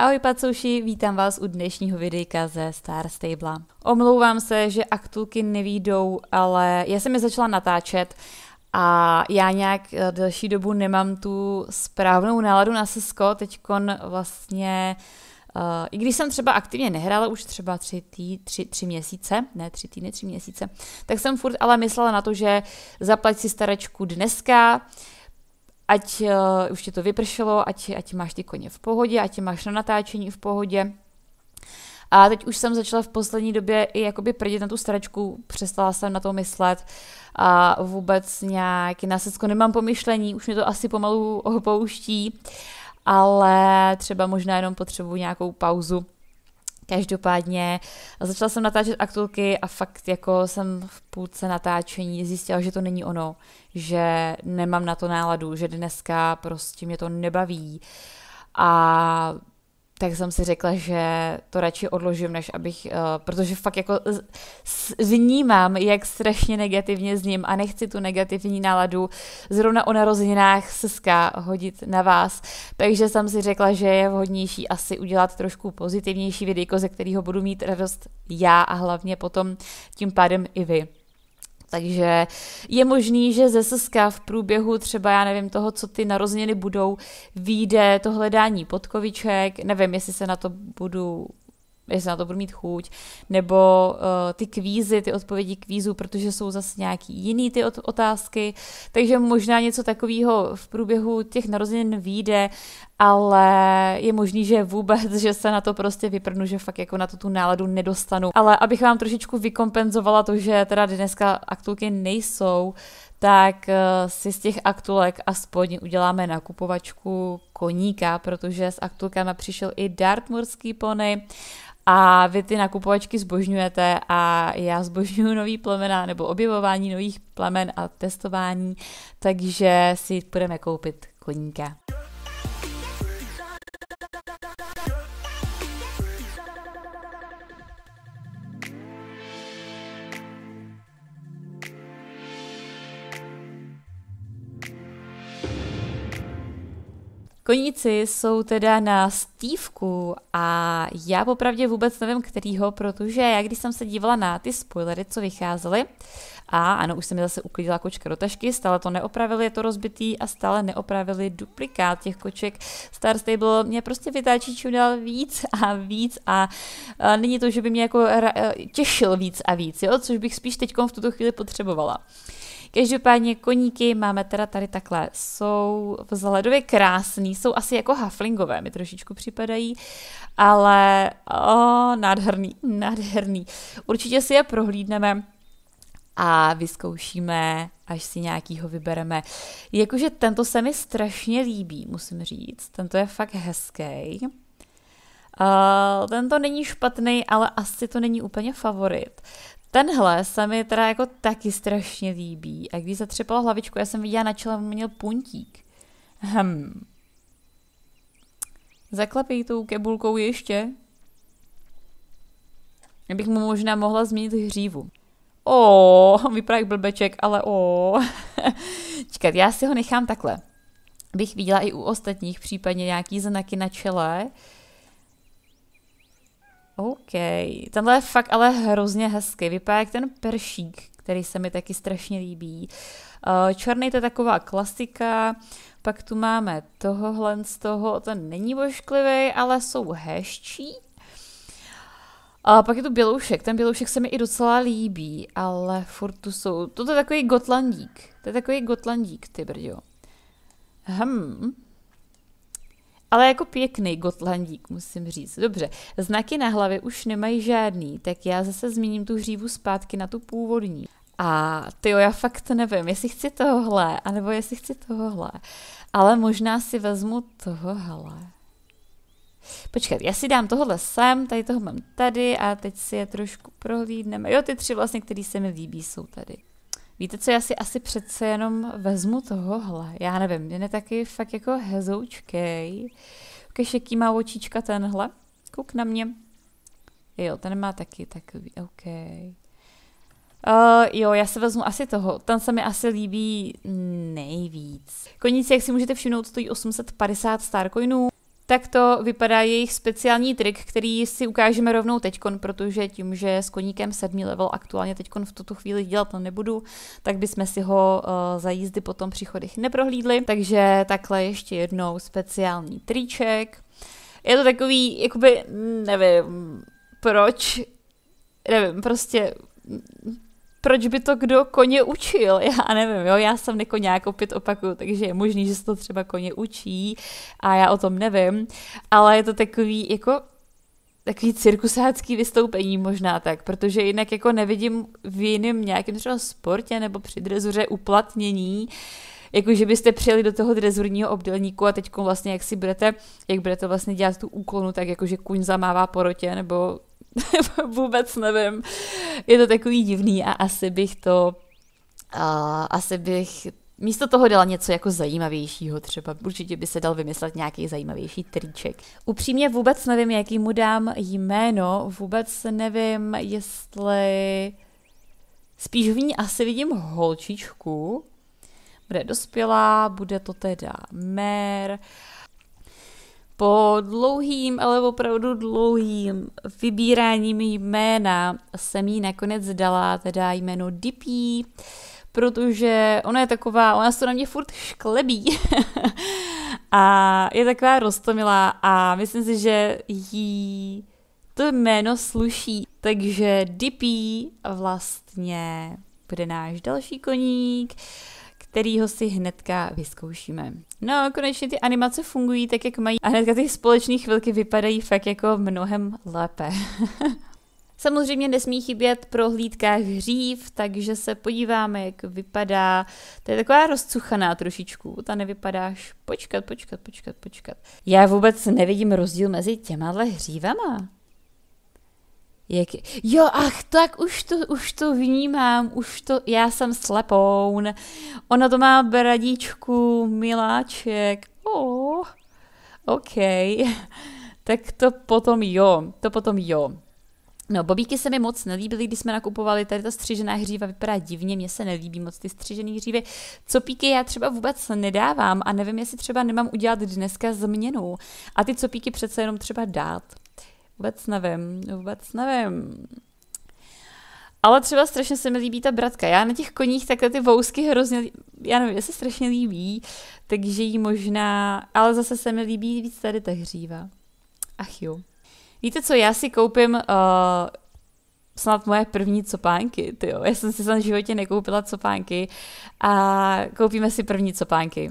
Ahoj pacouši, vítám vás u dnešního videjka ze Star Stable. Omlouvám se, že aktulky nevídou, ale já jsem je začala natáčet a já nějak eh, delší dobu nemám tu správnou náladu na sesko, teďkon vlastně Uh, I když jsem třeba aktivně nehrála už třeba tři, tý, tři, tři měsíce, ne tři týdny, tři měsíce, tak jsem furt ale myslela na to, že zaplať si starečku dneska, uh, ať uh, už ti to vypršelo, ať, ať máš ty koně v pohodě, ať tě máš na natáčení v pohodě. A teď už jsem začala v poslední době i jakoby prdět na tu stračku přestala jsem na to myslet a vůbec nějaký na secko nemám pomyšlení, už mě to asi pomalu opouští, ale třeba možná jenom potřebuji nějakou pauzu Každopádně začala jsem natáčet aktulky a fakt jako jsem v půlce natáčení zjistila, že to není ono, že nemám na to náladu, že dneska prostě mě to nebaví a tak jsem si řekla, že to radši odložím, než abych, uh, protože fakt jako vnímám, jak strašně negativně s ním a nechci tu negativní náladu zrovna o narozeninách seská hodit na vás. Takže jsem si řekla, že je vhodnější asi udělat trošku pozitivnější videjko, ze kterého budu mít radost já a hlavně potom tím pádem i vy. Takže je možný, že ze SSK v průběhu třeba, já nevím, toho, co ty narozeniny budou, vyjde to hledání podkoviček, nevím, jestli se na to budu jestli na to budu mít chuť, nebo uh, ty kvízy, ty odpovědi kvízů, protože jsou zase nějaký jiný ty otázky, takže možná něco takového v průběhu těch narozenin vyjde, ale je možný, že vůbec, že se na to prostě vyprnu, že fakt jako na to tu náladu nedostanu. Ale abych vám trošičku vykompenzovala to, že teda dneska aktulky nejsou, tak eh, si z těch aktulek aspoň uděláme nakupovačku koníka, protože s aktulkama přišel i dartmurský pony a vy ty nakupovačky zbožňujete a já zbožňuju nový plemena nebo objevování nových plemen a testování, takže si půjdeme koupit koníka. Koníci jsou teda na stívku a já popravdě vůbec nevím, kterýho, protože já když jsem se dívala na ty spoilery, co vycházely, a ano, už se mi zase uklidila kočka do tašky, stále to neopravili, je to rozbitý a stále neopravili duplikát těch koček. Star Stable mě prostě vytáčí čím dál víc a víc a, a není to, že by mě jako e, těšil víc a víc, jo? což bych spíš teď v tuto chvíli potřebovala. Každopádně koníky máme teda tady takhle. Jsou vzhledově krásný, jsou asi jako haflingové, mi trošičku připadají, ale o, nádherný, nádherný. Určitě si je prohlídneme a vyzkoušíme, až si nějakýho vybereme. Jakože tento se mi strašně líbí, musím říct. Tento je fakt hezký. Uh, eh, tento není špatný, ale asi to není úplně favorit. Tenhle se mi teda jako taky strašně líbí a když zatřepala hlavičku, já jsem viděla na čele, měl puntík. Hm. Zaklepej tou kebulkou ještě. Já bych mu možná mohla změnit hřívu. O, vypadá jak blbeček, ale o. Čekat, já si ho nechám takhle. Bych viděla i u ostatních, případně nějaký znaky na čele. OK. Tenhle je fakt ale hrozně hezký. Vypadá jak ten peršík, který se mi taky strašně líbí. Eh, černý to je taková klasika, pak tu máme tohohle z toho, ten není vošklivý, ale jsou hezčí. A eh, pak je tu běloušek, ten běloušek se mi i docela líbí, ale furt tu jsou, toto je takový gotlandík, to je takový gotlandík, ty brďo. Hm, ale jako pěkný gotlandík, musím říct. Dobře, znaky na hlavě už nemají žádný, tak já zase zmíním tu hřívu zpátky na tu původní. A ty já fakt nevím, jestli chci tohle, anebo jestli chci tohle. Ale možná si vezmu tohle. Počkat, já si dám tohle sem, tady toho mám tady a teď si je trošku prohlídneme. Jo, ty tři vlastně, které se mi líbí, jsou tady. Víte co, já si asi přece jenom vezmu tohohle. Já nevím, mě je taky fakt jako hezoučkej. Ukaž, jaký má očička tenhle. Kouk na mě. Jo, ten má taky takový, OK. Uh, jo, já se vezmu asi toho. Ten se mi asi líbí nejvíc. Konice, jak si můžete všimnout, stojí 850 starcoinů tak to vypadá jejich speciální trik, který si ukážeme rovnou teďkon, protože tím, že s koníkem sedmý level aktuálně teďkon v tuto chvíli dělat nebudu, tak bychom si ho uh, za jízdy potom při chodech neprohlídli. Takže takhle ještě jednou speciální triček. Je to takový, jakoby, nevím, proč, nevím, prostě proč by to kdo koně učil? Já nevím, jo, já jsem nějak opět opakuju, takže je možný, že se to třeba koně učí a já o tom nevím, ale je to takový, jako takový cirkusácký vystoupení možná tak, protože jinak jako nevidím v jiném nějakém třeba sportě nebo při drezuře uplatnění, jako že byste přijeli do toho drezurního obdelníku a teď vlastně jak si budete, jak budete vlastně dělat tu úklonu, tak jako že kuň zamává porotě nebo Vůbec nevím. Je to takový divný a asi bych to, a asi bych místo toho dala něco jako zajímavějšího třeba. Určitě by se dal vymyslet nějaký zajímavější triček. Upřímně vůbec nevím, jaký mu dám jméno, vůbec nevím, jestli... Spíš v ní asi vidím holčičku, bude dospělá, bude to teda mer. Uh, po dlouhým, ale opravdu dlouhým vybíráním jména jsem jí nakonec dala teda jméno Dipí, protože ona je taková, ona se na mě furt šklebí a je taková roztomilá a myslím si, že jí to jméno sluší. Takže Dipí vlastně bude náš další koník. Uh, kterýho si hnedka vyzkoušíme. No, konečně ty animace fungují tak, jak mají a hnedka ty společné chvilky vypadají fakt jako mnohem lépe. Samozřejmě nesmí chybět prohlídka hřív, takže se podíváme, jak vypadá. To je taková rozcuchaná trošičku, ta nevypadá Počkat, počkat, počkat, počkat. Já vůbec nevidím rozdíl mezi těma hřívama. Jak... Jo, ach, tak už to, už to vnímám, už to, já jsem slepoun. Ona to má bradíčku, miláček. Oh, OK. tak to potom jo, to potom jo. No, bobíky se mi moc nelíbily, když jsme nakupovali, tady ta střížená hříva vypadá divně, mně se nelíbí moc ty střížené hřívy. píky já třeba vůbec nedávám a nevím, jestli třeba nemám udělat dneska změnu a ty co píky přece jenom třeba dát. Vůbec nevím, vůbec nevím. Ale třeba strašně se mi líbí ta bratka. Já na těch koních takhle ty vousky hrozně, já nevím, že se strašně líbí, takže jí možná, ale zase se mi líbí víc tady ta hříva. Ach jo. Víte co, já si koupím uh, snad moje první copánky, tyjo. Já jsem si v životě nekoupila copánky a koupíme si první copánky.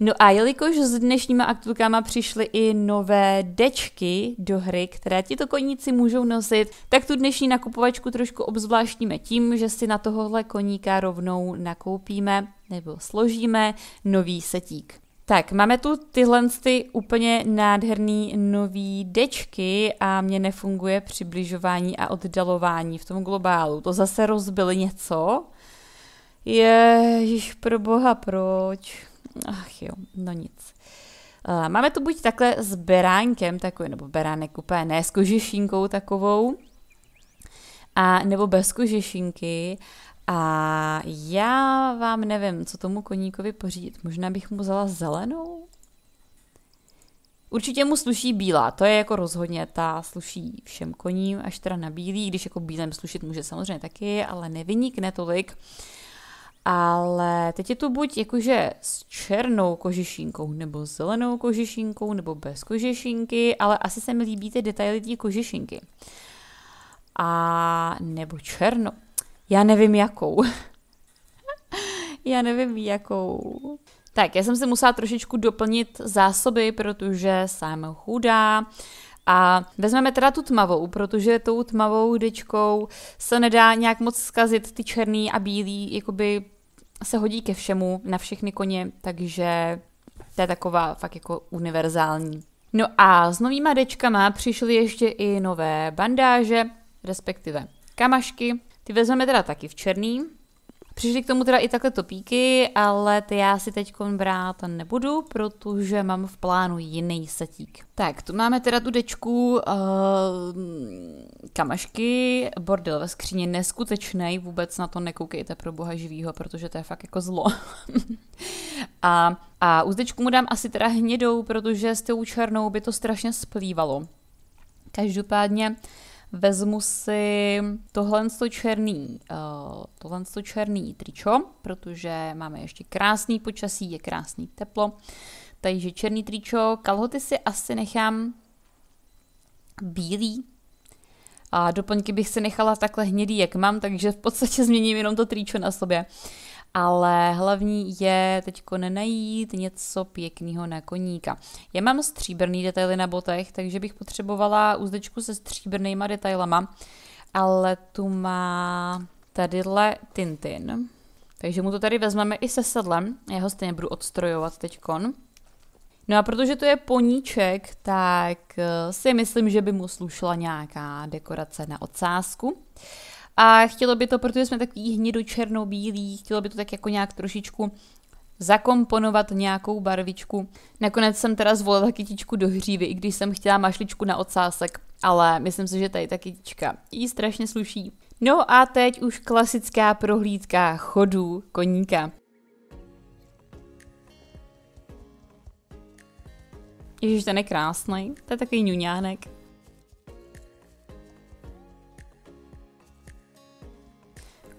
No a jelikož s dnešníma aktulkama přišly i nové dečky do hry, které tito koníci můžou nosit, tak tu dnešní nakupovačku trošku obzvláštíme tím, že si na tohohle koníka rovnou nakoupíme nebo složíme nový setík. Tak, máme tu tyhle ty úplně nádherný nový dečky a mě nefunguje přibližování a oddalování v tom globálu. To zase rozbil něco. Ježíš, pro boha, proč? Ach jo, no nic. Eh, máme tu buď takhle s beránkem takový, nebo beránek úplně ne, s kožešinkou takovou, a nebo bez kožešinky. A já vám nevím, co tomu koníkovi pořídit. Možná bych mu vzala zelenou? Určitě mu sluší bílá, to je jako rozhodně, ta sluší všem koním, až teda na bílý, když jako bílém slušit může samozřejmě taky, ale nevynikne tolik. Ale teď je tu buď jakože s černou kožešínkou, nebo zelenou kožešínkou, nebo bez kožešinky, ale asi se mi líbí ty detaily té kožešinky. A nebo černou. Já nevím jakou. Já nevím jakou. Tak, já jsem si musela trošičku doplnit zásoby, protože jsem chudá. A vezmeme teda tu tmavou, protože tou tmavou dečkou se nedá nějak moc zkazit ty černý a bílý jakoby se hodí ke všemu, na všechny koně, takže to je taková fakt jako univerzální. No a s novýma dečkama přišly ještě i nové bandáže, respektive kamašky. Ty vezmeme teda taky v černý, Přišli k tomu teda i takhle topíky, ale ty já si teď brát nebudu, protože mám v plánu jiný setík. Tak, tu máme teda tu dečku uh, kamašky, bordel ve skříně neskutečný, vůbec na to nekoukejte pro boha živýho, protože to je fakt jako zlo. a, a uzdečku mu dám asi teda hnědou, protože s tou černou by to strašně splývalo. Každopádně uh, Vezmu si tohle černý, eh, tohle černý tričo, protože máme ještě krásný počasí, je krásný teplo. Takže černý tričo, kalhoty si asi nechám bílý, a doplňky bych si nechala takhle hnědý, jak mám, takže v podstatě změním jenom to tričo na sobě ale hlavní je teď nenajít něco pěkného na koníka. Já mám stříbrný detaily na botech, takže bych potřebovala úzdečku se stříbrnýma detailama, ale tu má tadyhle Tintin. Takže mu to tady vezmeme i se sedlem, já ho stejně budu odstrojovat teď. No a protože to je poníček, tak eh, si myslím, že by mu slušla nějaká dekorace na ocásku. A chtělo by to, protože jsme takový hnědo bílý chtělo by to tak jako nějak trošičku zakomponovat nějakou barvičku. Nakonec jsem teda zvolila kytičku do hřívy, i když jsem chtěla mašličku na ocásek, ale myslím si, že tady ta kytička jí strašně sluší. No a teď už klasická prohlídka chodů koníka. Ježiš, ten je krásný, to je takový ňuňánek.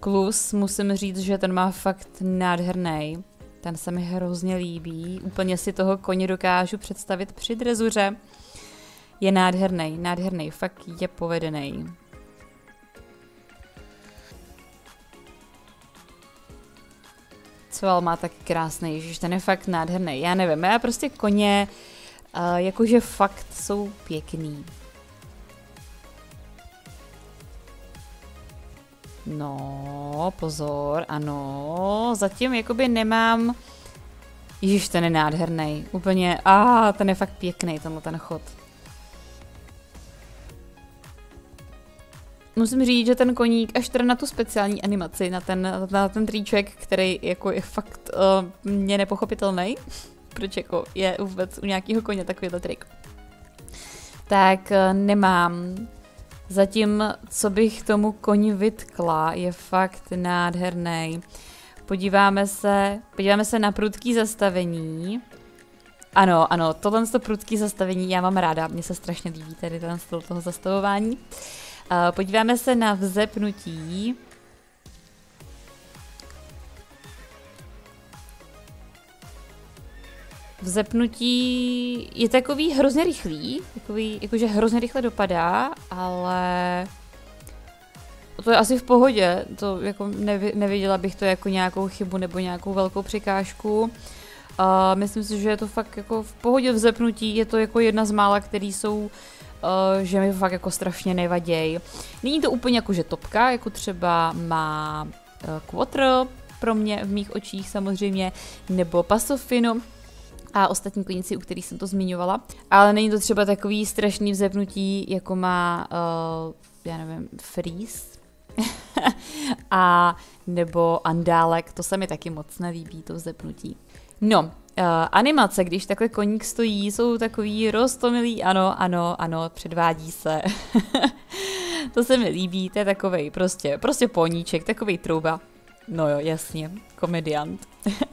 Klus, musím říct, že ten má fakt nádherný. Ten se mi hrozně líbí. Úplně si toho koně dokážu představit při drezuře. Je nádherný, nádherný, fakt je povedený. Cval má tak krásný, že ten je fakt nádherný. Já nevím, já prostě koně, uh, jakože fakt jsou pěkný. No, pozor, ano. Zatím jakoby nemám... Ježiš, ten je nádherný. Úplně, a ah, ten je fakt pěkný, tenhle ten chod. Musím říct, že ten koník až teda na tu speciální animaci, na ten, na ten triček, který jako je fakt uh, mě nepochopitelný, proč jako je vůbec u nějakého koně takovýhle trik, tak uh, nemám Zatím, co bych tomu koni vytkla, je fakt nádherný. Podíváme se, podíváme se na prudký zastavení. Ano, ano, tohle to prudký zastavení já mám ráda, mně se strašně líbí tady ten styl toho zastavování. Eh, podíváme se na vzepnutí. vzepnutí je takový hrozně rychlý, takový, jakože hrozně rychle dopadá, ale to je asi v pohodě, to jako neviděla bych to jako nějakou chybu nebo nějakou velkou překážku. Uh, myslím si, že je to fakt jako v pohodě vzepnutí, je to jako jedna z mála, který jsou uh, že mi fakt jako strašně nevaděj. Není to úplně jako že topka, jako třeba má uh, eh, Quattro pro mě v mých očích samozřejmě, nebo Pasofino, a ostatní klinici, u kterých jsem to zmiňovala. Ale není to třeba takový strašný vzepnutí, jako má, uh, já nevím, Freeze, a nebo andálek, to se mi taky moc nelíbí, to vzepnutí. No, uh, animace, když takhle koník stojí, jsou takový roztomilý, ano, ano, ano, předvádí se. to se mi líbí, to je takovej prostě, prostě poníček, takovej trouba. No jo, jasně, komediant.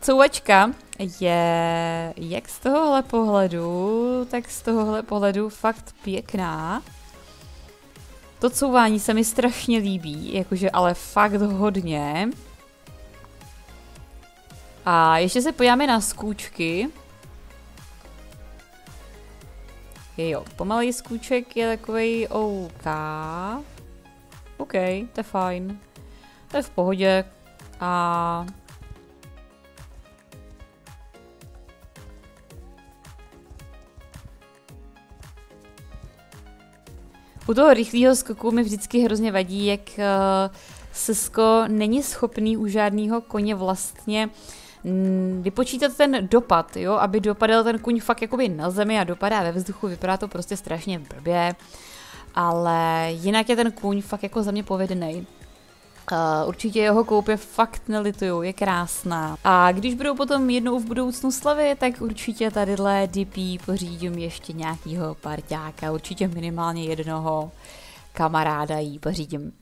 Couvačka je jak z tohohle pohledu, tak z tohohle pohledu fakt pěkná. To couvání se mi strašně líbí, jakože ale fakt hodně. A ještě se podíváme na skůčky. Jo, pomalý skůček je takový OK. OK, to je fajn. To je v pohodě. A... U toho rychlého skoku mi vždycky hrozně vadí, jak uh, Sisko není schopný u žádného koně vlastně mm, vypočítat ten dopad, jo, aby dopadal ten kuň fakt jakoby na zemi a dopadá ve vzduchu, vypadá to prostě strašně blbě, ale jinak je ten kuň fakt jako za mě povedenej určitě jeho koupě fakt nelituju, je krásná. A když budou potom jednou v budoucnu slavy, tak určitě tadyhle DP pořídím ještě nějakýho parťáka, určitě minimálně jednoho kamaráda jí pořídím.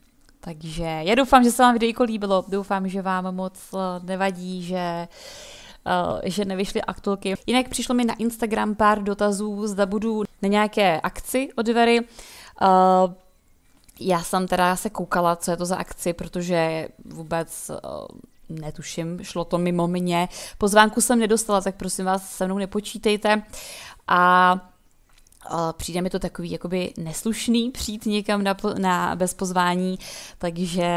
Takže já doufám, že se vám videjko líbilo, doufám, že vám moc eh, nevadí, že eh, že nevyšly aktulky. Jinak přišlo mi na Instagram pár dotazů, zda budu na nějaké akci od Very. Uh, eh, já jsem teda se koukala, co je to za akci, protože vůbec eh, netuším, šlo to mimo mě. Pozvánku jsem nedostala, tak prosím vás, se mnou nepočítejte. A eh, přijde mi to takový jakoby neslušný přijít někam na, na bez pozvání, takže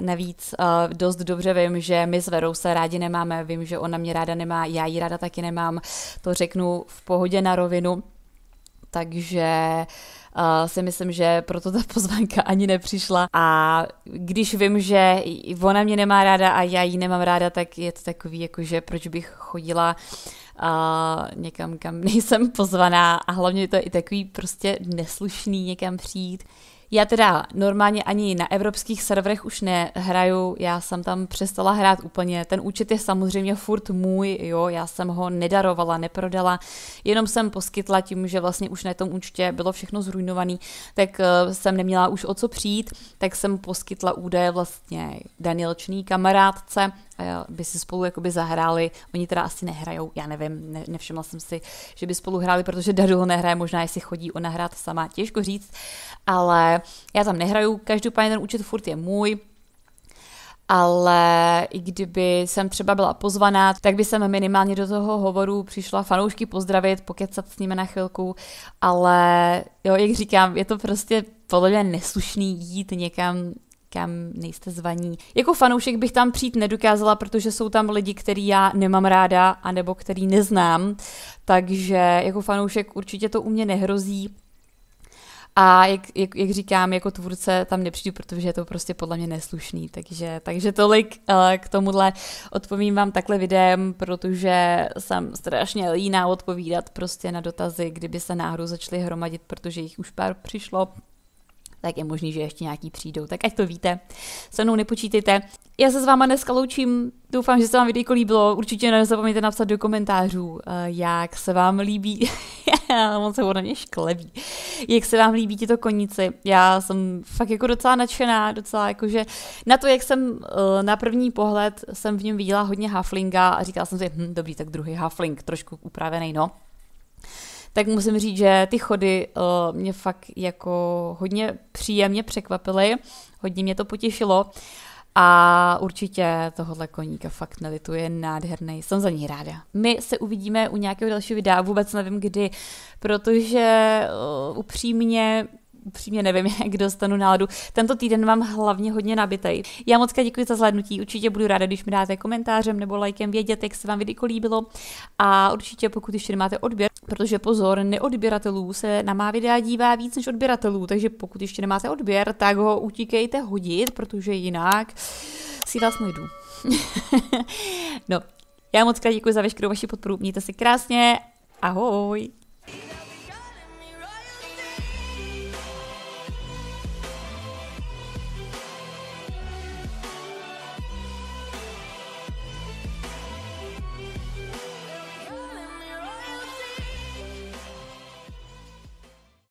navíc eh, dost dobře vím, že my s Verou se rádi nemáme, vím, že ona mě ráda nemá, já ji ráda taky nemám, to řeknu v pohodě na rovinu, takže uh, si myslím, že proto ta pozvánka ani nepřišla. A když vím, že ona mě nemá ráda a já ji nemám ráda, tak je to takový, jako že proč bych chodila a někam, kam nejsem pozvaná a hlavně to je i takový prostě neslušný někam přijít já teda normálně ani na evropských serverech už nehraju, já jsem tam přestala hrát úplně. Ten účet je samozřejmě furt můj, jo, já jsem ho nedarovala, neprodala, jenom jsem poskytla tím, že vlastně už na tom účtě bylo všechno zrujnovaný, tak eh, jsem neměla už o co přijít, tak jsem poskytla údaje vlastně Danielční kamarádce by si spolu jakoby zahráli. Oni teda asi nehrajou, já nevím, ne, nevšimla jsem si, že by spolu hráli, protože Dadu ho nehraje, možná jestli chodí ona hrát sama, těžko říct, ale já tam nehraju, každopádně ten účet furt je můj, ale i kdyby jsem třeba byla pozvaná, tak by jsem minimálně do toho hovoru přišla fanoušky pozdravit, pokecat s nimi na chvilku, ale jo, jak říkám, je to prostě podle mě neslušný jít někam kam nejste zvaní. Jako fanoušek bych tam přijít nedokázala, protože jsou tam lidi, který já nemám ráda, anebo který neznám, takže jako fanoušek určitě to u mě nehrozí. A jak, jak, jak říkám, jako tvůrce tam nepřijdu, protože je to prostě podle mě neslušný. Takže, takže tolik uh, k tomuhle. Odpovím vám takhle videem, protože jsem strašně líná odpovídat prostě na dotazy, kdyby se náhodou začaly hromadit, protože jich už pár přišlo tak je možný, že ještě nějaký přijdou, tak ať to víte. Se mnou nepočítejte. Já se s váma dneska loučím, doufám, že se vám video líbilo, určitě nezapomeňte napsat do komentářů, eh, jak se vám líbí, on se ode mě škleví, jak se vám líbí tyto konici. Já jsem fakt jako docela nadšená, docela jakože na to, jak jsem eh, na první pohled jsem v něm viděla hodně haflinga a říkala jsem si, hm, dobrý, tak druhý hafling, trošku upravený, no tak musím říct, že ty chody eh, mě fakt jako hodně příjemně překvapily, hodně mě to potěšilo. A určitě tohohle koníka fakt nelituje, nádherný, jsem za ní ráda. My se uvidíme u nějakého dalšího videa, vůbec nevím kdy, protože eh, upřímně upřímně nevím, jak dostanu náladu. Tento týden mám hlavně hodně nabitej. Já moc děkuji za zhlédnutí, určitě budu ráda, když mi dáte komentářem nebo lajkem vědět, jak se vám video líbilo a určitě pokud ještě nemáte odběr, protože pozor, neodběratelů se na má videa dívá víc než odběratelů, takže pokud ještě nemáte odběr, tak ho utíkejte hodit, protože jinak si vás najdu. no, já moc krát děkuji za veškerou vaši podporu, mějte se krásně, ahoj!